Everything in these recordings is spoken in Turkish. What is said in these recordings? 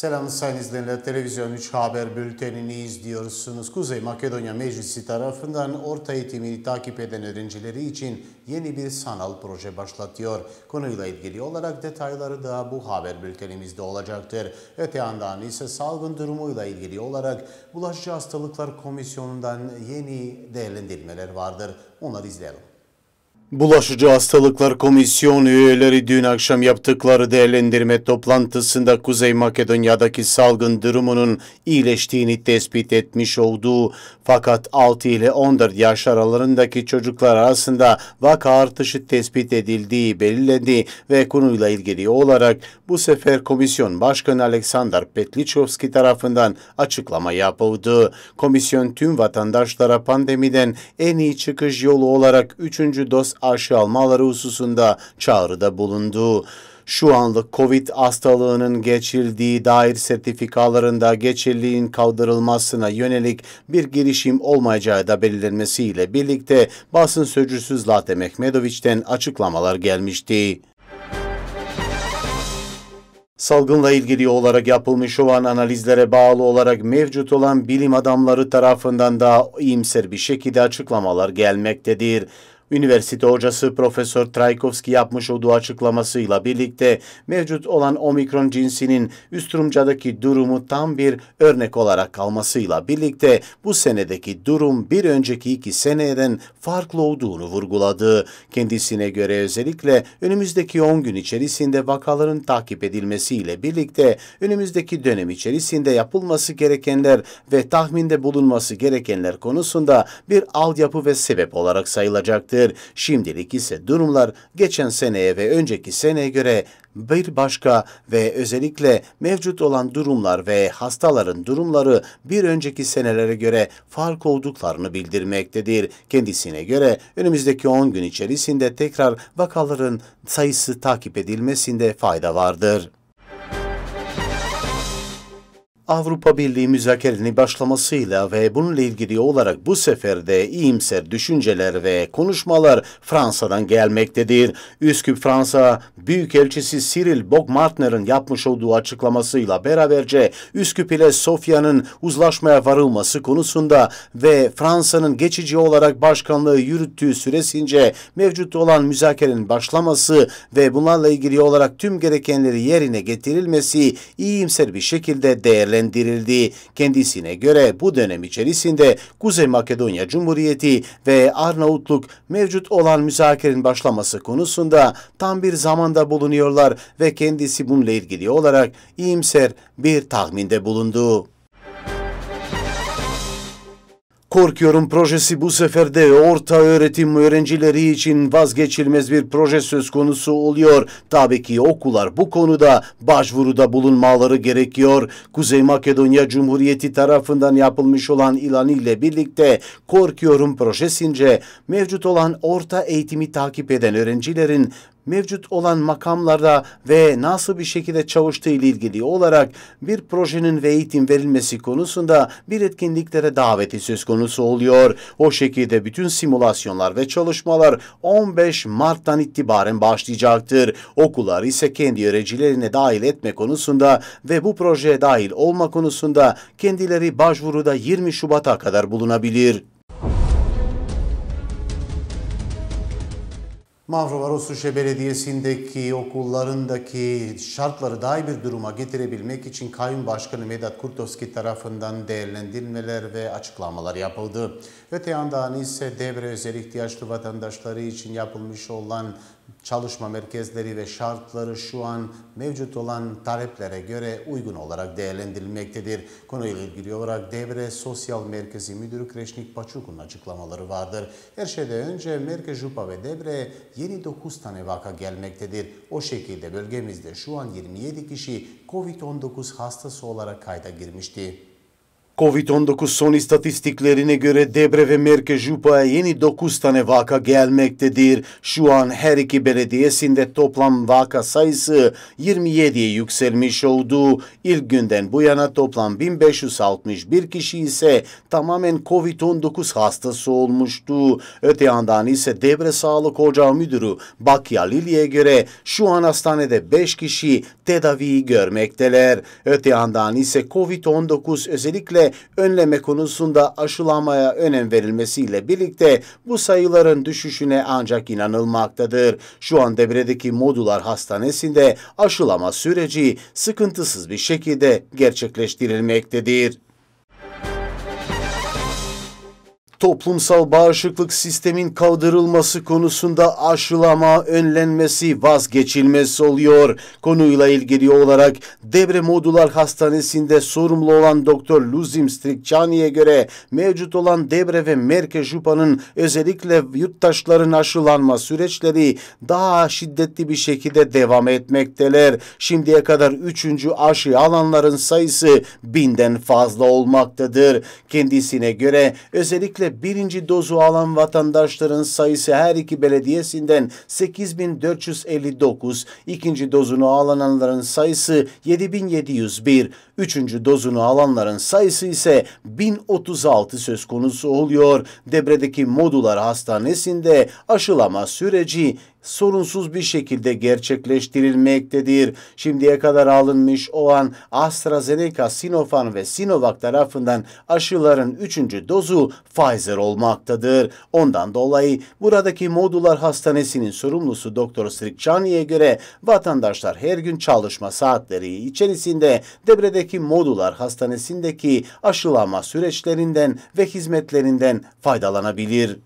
Selam sayın izleyenler. Televizyon 3 Haber Bülteni'ni izliyorsunuz. Kuzey Makedonya Meclisi tarafından orta eğitimini takip eden öğrencileri için yeni bir sanal proje başlatıyor. Konuyla ilgili olarak detayları da bu haber bültenimizde olacaktır. Öte yandan ise salgın durumuyla ilgili olarak Bulaşıcı Hastalıklar Komisyonu'ndan yeni değerlendirmeler vardır. Onları izleyelim. Bulaşıcı Hastalıklar Komisyon üyeleri dün akşam yaptıkları değerlendirme toplantısında Kuzey Makedonya'daki salgın durumunun iyileştiğini tespit etmiş olduğu fakat 6 ile 14 yaş aralarındaki çocuklar arasında vaka artışı tespit edildiği belirlendi ve konuyla ilgili olarak bu sefer Komisyon Başkanı Alexander Petlichovski tarafından açıklama yapıldı. Komisyon tüm vatandaşlara pandemiden en iyi çıkış yolu olarak 3. doz Aşı almaları hususunda çağrıda bulundu. Şu anlık COVID hastalığının geçildiği dair sertifikalarında geçirliğin kaldırılmasına yönelik bir girişim olmayacağı da belirlenmesiyle birlikte basın sözcüsü Zlate Mehmedoviç'ten açıklamalar gelmişti. Salgınla ilgili olarak yapılmış olan analizlere bağlı olarak mevcut olan bilim adamları tarafından da iyimser bir şekilde açıklamalar gelmektedir. Üniversite hocası Profesör Traykovski yapmış olduğu açıklamasıyla birlikte mevcut olan omikron cinsinin Üstrumca'daki durumu tam bir örnek olarak kalmasıyla birlikte bu senedeki durum bir önceki iki seneden farklı olduğunu vurguladı. Kendisine göre özellikle önümüzdeki 10 gün içerisinde vakaların takip edilmesiyle birlikte önümüzdeki dönem içerisinde yapılması gerekenler ve tahminde bulunması gerekenler konusunda bir altyapı ve sebep olarak sayılacaktır olacaktır. Şimdilik ise durumlar geçen seneye ve önceki seneye göre bir başka ve özellikle mevcut olan durumlar ve hastaların durumları bir önceki senelere göre fark olduklarını bildirmektedir. Kendisine göre önümüzdeki 10 gün içerisinde tekrar vakaların sayısı takip edilmesinde fayda vardır. Avrupa Birliği müzakerelerinin başlamasıyla ve bununla ilgili olarak bu sefer de iyimser düşünceler ve konuşmalar Fransa'dan gelmektedir. Üsküp Fransa Büyükelçisi Cyril Bogmartner'ın yapmış olduğu açıklamasıyla beraberce Üsküp ile Sofya'nın uzlaşmaya varılması konusunda ve Fransa'nın geçici olarak başkanlığı yürüttüğü süresince mevcut olan müzakerenin başlaması ve bunlarla ilgili olarak tüm gerekenleri yerine getirilmesi iyimser bir şekilde değerlendirilmektedir değerlendirildi. Kendisine göre bu dönem içerisinde Kuzey Makedonya Cumhuriyeti ve Arnavutluk mevcut olan müzakerenin başlaması konusunda tam bir zamanda bulunuyorlar ve kendisi bununla ilgili olarak iyimser bir tahminde bulundu. Korkuyorum projesi bu sefer de orta öğretim öğrencileri için vazgeçilmez bir proje söz konusu oluyor. Tabii ki okullar bu konuda başvuruda bulunmaları gerekiyor. Kuzey Makedonya Cumhuriyeti tarafından yapılmış olan ilan ile birlikte Korkuyorum projesince mevcut olan orta eğitimi takip eden öğrencilerin mevcut olan makamlarda ve nasıl bir şekilde çalıştığı ile ilgili olarak bir projenin ve eğitim verilmesi konusunda bir etkinliklere daveti söz konusu oluyor. O şekilde bütün simülasyonlar ve çalışmalar 15 Mart'tan itibaren başlayacaktır. Okullar ise kendi öğrencilerine dahil etme konusunda ve bu projeye dahil olma konusunda kendileri başvuruda 20 Şubat'a kadar bulunabilir. Mavrovarosuşe Belediyesi'ndeki okullarındaki şartları daha iyi bir duruma getirebilmek için Kayyum Başkanı Medat Kurtovski tarafından değerlendirmeler ve açıklamalar yapıldı. Öte yandan ise devre özel ihtiyaçlı vatandaşları için yapılmış olan çalışma merkezleri ve şartları şu an mevcut olan taleplere göre uygun olarak değerlendirilmektedir. Konuyla ilgili olarak Devre Sosyal Merkezi Müdürü Kreşnik Paçuk'un açıklamaları vardır. Her şeyden önce Merkez Jupa ve Devre yeni 9 tane vaka gelmektedir. O şekilde bölgemizde şu an 27 kişi COVID-19 hastası olarak kayda girmişti. Covid-19 son istatistiklerine göre Debre ve Merkez Jupa'ya yeni 9 tane vaka gelmektedir. Şu an her iki belediyesinde toplam vaka sayısı 27'ye yükselmiş oldu. İlk günden bu yana toplam 1561 kişi ise tamamen Covid-19 hastası olmuştu. Öte yandan ise Debre Sağlık Ocağı Müdürü Bakya Lili'ye göre şu an hastanede 5 kişi tedaviyi görmekteler. Öte yandan ise Covid-19 özellikle önleme konusunda aşılamaya önem verilmesiyle birlikte bu sayıların düşüşüne ancak inanılmaktadır. Şu an Debre'deki Modular Hastanesi'nde aşılama süreci sıkıntısız bir şekilde gerçekleştirilmektedir. toplumsal bağışıklık sistemin kaldırılması konusunda aşılama, önlenmesi, vazgeçilmesi oluyor. Konuyla ilgili olarak Debre Modular Hastanesi'nde sorumlu olan Doktor Luzim Strikçani'ye göre mevcut olan Debre ve Merke Jupa'nın özellikle yurttaşların aşılanma süreçleri daha şiddetli bir şekilde devam etmekteler. Şimdiye kadar üçüncü aşı alanların sayısı binden fazla olmaktadır. Kendisine göre özellikle birinci dozu alan vatandaşların sayısı her iki belediyesinden 8459, ikinci dozunu alanların sayısı 7701, üçüncü dozunu alanların sayısı ise 1036 söz konusu oluyor. Debredeki Modular Hastanesi'nde aşılama süreci sorunsuz bir şekilde gerçekleştirilmektedir. Şimdiye kadar alınmış olan AstraZeneca, Sinopharm ve Sinovac tarafından aşıların 3. dozu Pfizer olmaktadır. Ondan dolayı buradaki Modular Hastanesi'nin sorumlusu Doktor Srikçani'ye göre vatandaşlar her gün çalışma saatleri içerisinde Debre'deki Modular Hastanesi'ndeki aşılama süreçlerinden ve hizmetlerinden faydalanabilir.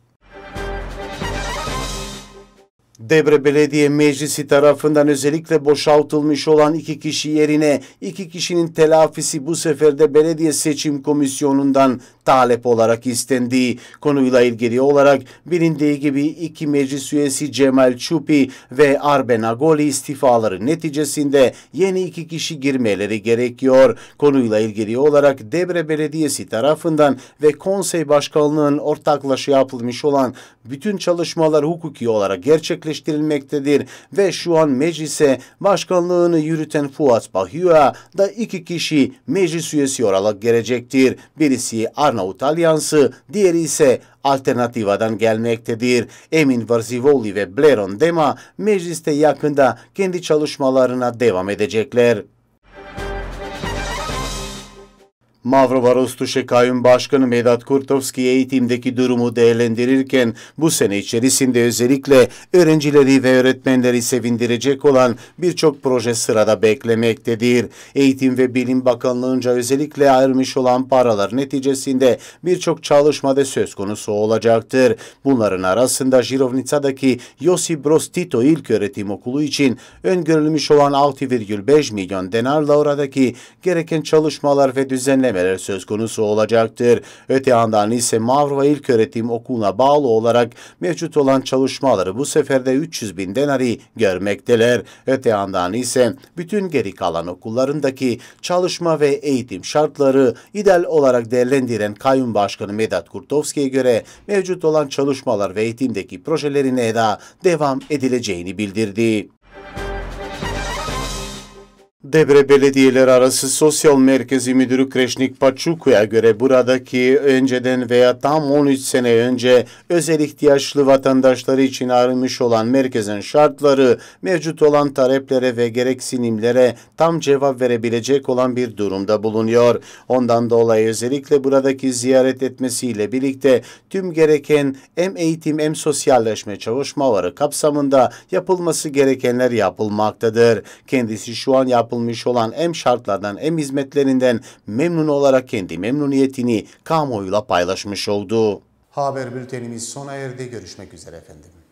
Debre Belediye Meclisi tarafından özellikle boşaltılmış olan iki kişi yerine iki kişinin telafisi bu seferde Belediye Seçim Komisyonu'ndan talep olarak istendi. Konuyla ilgili olarak bilindiği gibi iki meclis üyesi Cemal Çupi ve Arben Agoli istifaları neticesinde yeni iki kişi girmeleri gerekiyor. Konuyla ilgili olarak Debre Belediyesi tarafından ve Konsey Başkanlığı'nın ortaklaşa yapılmış olan bütün çalışmalar hukuki olarak gerçek gerçekleştirilmektedir ve şu an meclise başkanlığını yürüten Fuat Bahiyua da iki kişi meclis üyesi olarak gelecektir. Birisi Arnavut Alyansı, diğeri ise alternativadan gelmektedir. Emin Varzivoli ve Bleron Dema mecliste yakında kendi çalışmalarına devam edecekler. Mavrovarostu Şekayun Başkanı Medat Kurtovski eğitimdeki durumu değerlendirirken bu sene içerisinde özellikle öğrencileri ve öğretmenleri sevindirecek olan birçok proje sırada beklemektedir. Eğitim ve Bilim Bakanlığı'nca özellikle ayrılmış olan paralar neticesinde birçok çalışmada söz konusu olacaktır. Bunların arasında Jirovnica'daki Yosip Broz Tito İlköğretim Okulu için öngörülmüş olan 6,5 milyon denarla oradaki gereken çalışmalar ve düzenlemeler düzenlemeleri söz konusu olacaktır. Öte yandan ise Mavruva İlköğretim Okulu'na bağlı olarak mevcut olan çalışmaları bu seferde 300 bin denari görmekteler. Öte yandan ise bütün geri kalan okullarındaki çalışma ve eğitim şartları ideal olarak değerlendiren Kayyum Başkanı Medat Kurtovski'ye göre mevcut olan çalışmalar ve eğitimdeki projelerine da devam edileceğini bildirdi. Debre Belediyeleri Arası Sosyal Merkezi Müdürü Kreşnik Paçuku'ya göre buradaki önceden veya tam 13 sene önce özel ihtiyaçlı vatandaşları için ayrılmış olan merkezin şartları mevcut olan taleplere ve gereksinimlere tam cevap verebilecek olan bir durumda bulunuyor. Ondan dolayı özellikle buradaki ziyaret etmesiyle birlikte tüm gereken hem eğitim hem sosyalleşme çalışmaları kapsamında yapılması gerekenler yapılmaktadır. Kendisi şu an yapılmaktadır yapılmış olan hem şartlardan hem hizmetlerinden memnun olarak kendi memnuniyetini kamuoyuyla paylaşmış oldu. Haber bültenimiz sona erdi. Görüşmek üzere efendim.